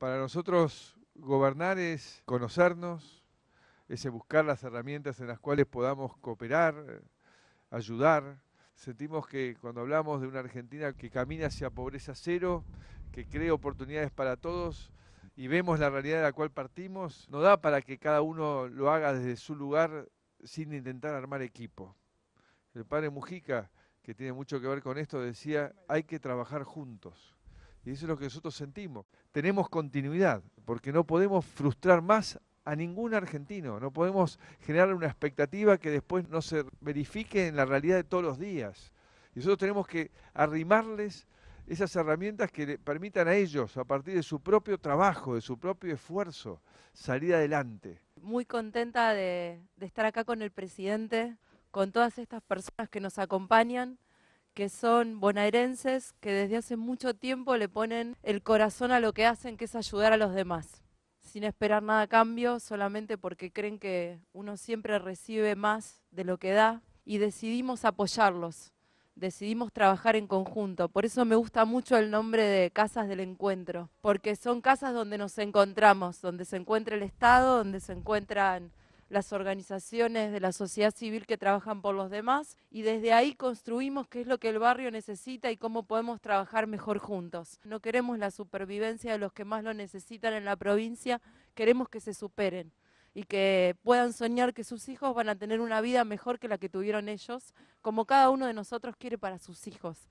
Para nosotros gobernar es conocernos, es buscar las herramientas en las cuales podamos cooperar, eh, ayudar. Sentimos que cuando hablamos de una Argentina que camina hacia pobreza cero, que cree oportunidades para todos y vemos la realidad de la cual partimos, no da para que cada uno lo haga desde su lugar sin intentar armar equipo. El padre Mujica, que tiene mucho que ver con esto, decía, hay que trabajar juntos. Y eso es lo que nosotros sentimos. Tenemos continuidad, porque no podemos frustrar más a ningún argentino, no podemos generar una expectativa que después no se verifique en la realidad de todos los días. Y nosotros tenemos que arrimarles esas herramientas que permitan a ellos, a partir de su propio trabajo, de su propio esfuerzo, salir adelante. Muy contenta de, de estar acá con el presidente, con todas estas personas que nos acompañan que son bonaerenses que desde hace mucho tiempo le ponen el corazón a lo que hacen, que es ayudar a los demás, sin esperar nada a cambio, solamente porque creen que uno siempre recibe más de lo que da y decidimos apoyarlos, decidimos trabajar en conjunto. Por eso me gusta mucho el nombre de Casas del Encuentro, porque son casas donde nos encontramos, donde se encuentra el Estado, donde se encuentran las organizaciones de la sociedad civil que trabajan por los demás y desde ahí construimos qué es lo que el barrio necesita y cómo podemos trabajar mejor juntos. No queremos la supervivencia de los que más lo necesitan en la provincia, queremos que se superen y que puedan soñar que sus hijos van a tener una vida mejor que la que tuvieron ellos, como cada uno de nosotros quiere para sus hijos.